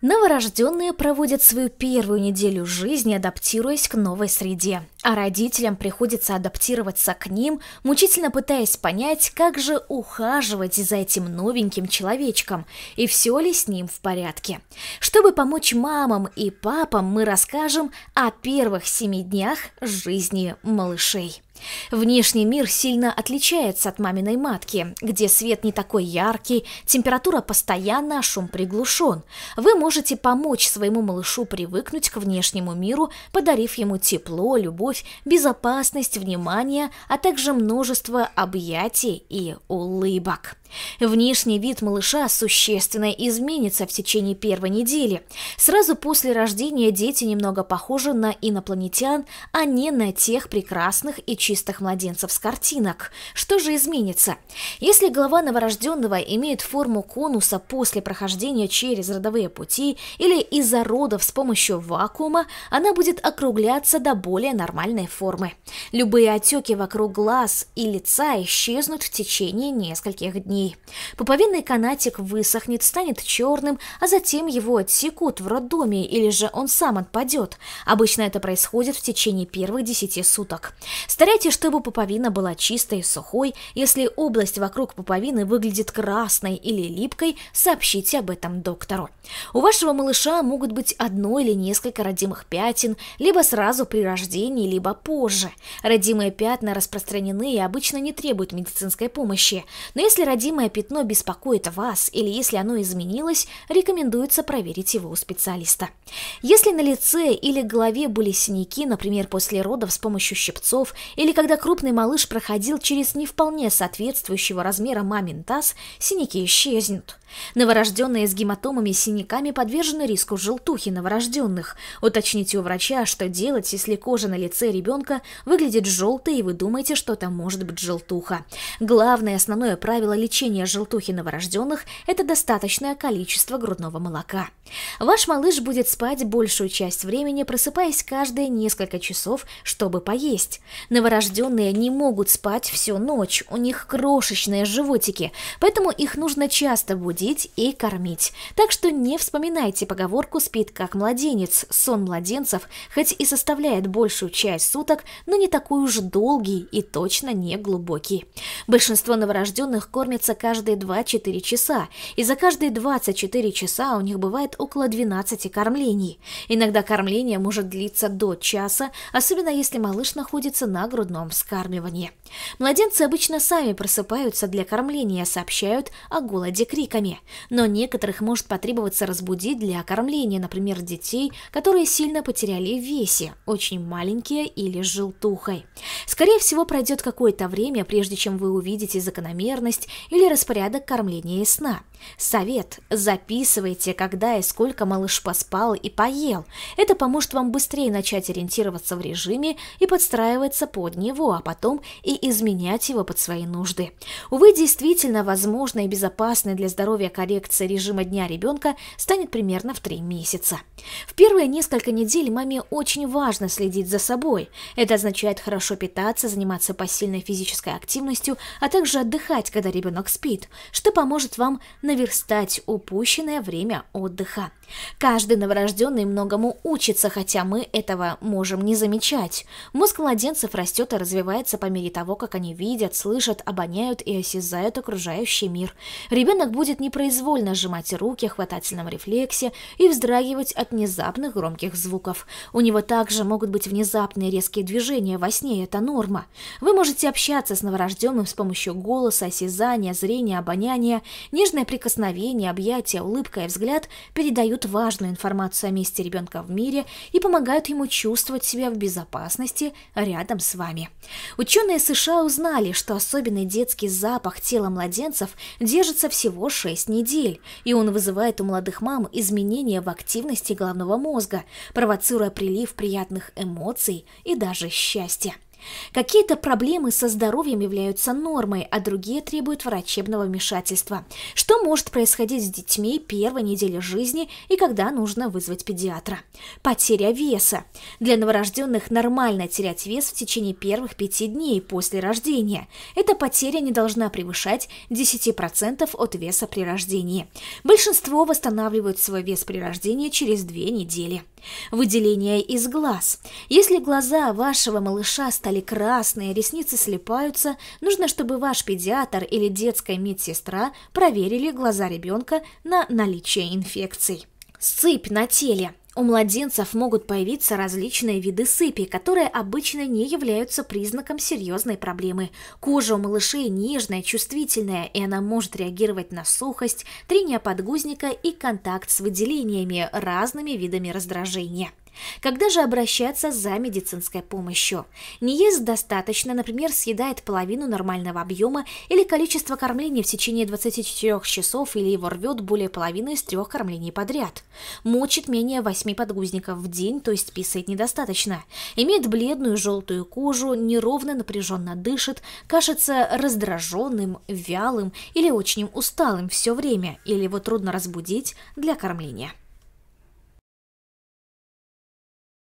Новорожденные проводят свою первую неделю жизни, адаптируясь к новой среде, а родителям приходится адаптироваться к ним, мучительно пытаясь понять, как же ухаживать за этим новеньким человечком и все ли с ним в порядке. Чтобы помочь мамам и папам, мы расскажем о первых семи днях жизни малышей. Внешний мир сильно отличается от маминой матки, где свет не такой яркий, температура постоянна, а шум приглушен. Вы можете помочь своему малышу привыкнуть к внешнему миру, подарив ему тепло, любовь, безопасность, внимание, а также множество объятий и улыбок. Внешний вид малыша существенно изменится в течение первой недели. Сразу после рождения дети немного похожи на инопланетян, а не на тех прекрасных и чистых младенцев с картинок. Что же изменится? Если голова новорожденного имеет форму конуса после прохождения через родовые пути или из-за родов с помощью вакуума, она будет округляться до более нормальной формы. Любые отеки вокруг глаз и лица исчезнут в течение нескольких дней ней. Пуповинный канатик высохнет, станет черным, а затем его отсекут в роддоме или же он сам отпадет. Обычно это происходит в течение первых 10 суток. Старайтесь, чтобы пуповина была чистой и сухой. Если область вокруг пуповины выглядит красной или липкой, сообщите об этом доктору. У вашего малыша могут быть одно или несколько родимых пятен, либо сразу при рождении, либо позже. Родимые пятна распространены и обычно не требуют медицинской помощи. Но если родимые неотразимое пятно беспокоит вас или если оно изменилось, рекомендуется проверить его у специалиста. Если на лице или голове были синяки, например, после родов с помощью щипцов, или когда крупный малыш проходил через не вполне соответствующего размера мамин таз, синяки исчезнут. Новорожденные с гематомами и синяками подвержены риску желтухи новорожденных. Уточните у врача, что делать, если кожа на лице ребенка выглядит желтой и вы думаете, что там может быть желтуха. Главное основное правило лечения лечения желтухи новорожденных – это достаточное количество грудного молока. Ваш малыш будет спать большую часть времени, просыпаясь каждые несколько часов, чтобы поесть. Новорожденные не могут спать всю ночь, у них крошечные животики, поэтому их нужно часто будить и кормить. Так что не вспоминайте поговорку «спит как младенец», сон младенцев, хоть и составляет большую часть суток, но не такой уж долгий и точно не глубокий. Большинство новорожденных кормят меняется каждые 2-4 часа, и за каждые 24 часа у них бывает около 12 кормлений. Иногда кормление может длиться до часа, особенно если малыш находится на грудном вскармливании. Младенцы обычно сами просыпаются для кормления, сообщают о голоде криками, но некоторых может потребоваться разбудить для кормления, например, детей, которые сильно потеряли в весе, очень маленькие или с желтухой. Скорее всего, пройдет какое-то время, прежде чем вы увидите закономерность или или распорядок кормления и сна. Совет. Записывайте, когда и сколько малыш поспал и поел. Это поможет вам быстрее начать ориентироваться в режиме и подстраиваться под него, а потом и изменять его под свои нужды. Увы, действительно возможная и безопасная для здоровья коррекция режима дня ребенка станет примерно в 3 месяца. В первые несколько недель маме очень важно следить за собой. Это означает хорошо питаться, заниматься посильной физической активностью, а также отдыхать, когда ребенок спит, что поможет вам наверстать упущенное время отдыха. Каждый новорожденный многому учится, хотя мы этого можем не замечать. Мозг младенцев растет и развивается по мере того, как они видят, слышат, обоняют и осязают окружающий мир. Ребенок будет непроизвольно сжимать руки в хватательном рефлексе и вздрагивать от внезапных громких звуков. У него также могут быть внезапные резкие движения во сне, это норма. Вы можете общаться с новорожденным с помощью голоса, осязания, зрения, обоняния, нежное прикосновение прикосновения, объятия, улыбка и взгляд передают важную информацию о месте ребенка в мире и помогают ему чувствовать себя в безопасности рядом с вами. Ученые США узнали, что особенный детский запах тела младенцев держится всего 6 недель, и он вызывает у молодых мам изменения в активности головного мозга, провоцируя прилив приятных эмоций и даже счастья. Какие-то проблемы со здоровьем являются нормой, а другие требуют врачебного вмешательства. Что может происходить с детьми первой недели жизни и когда нужно вызвать педиатра? Потеря веса. Для новорожденных нормально терять вес в течение первых пяти дней после рождения. Эта потеря не должна превышать 10% от веса при рождении. Большинство восстанавливают свой вес при рождении через две недели. Выделение из глаз. Если глаза вашего малыша стоят стали красные, ресницы слепаются, нужно, чтобы ваш педиатр или детская медсестра проверили глаза ребенка на наличие инфекций. Сыпь на теле. У младенцев могут появиться различные виды сыпи, которые обычно не являются признаком серьезной проблемы. Кожа у малышей нежная, чувствительная, и она может реагировать на сухость, трение подгузника и контакт с выделениями разными видами раздражения. Когда же обращаться за медицинской помощью? Не ест достаточно, например, съедает половину нормального объема или количество кормления в течение 24 часов или его рвет более половины из трех кормлений подряд. Мочит менее 8 подгузников в день, то есть писает недостаточно. Имеет бледную желтую кожу, неровно напряженно дышит, кажется раздраженным, вялым или очень усталым все время, или его трудно разбудить для кормления.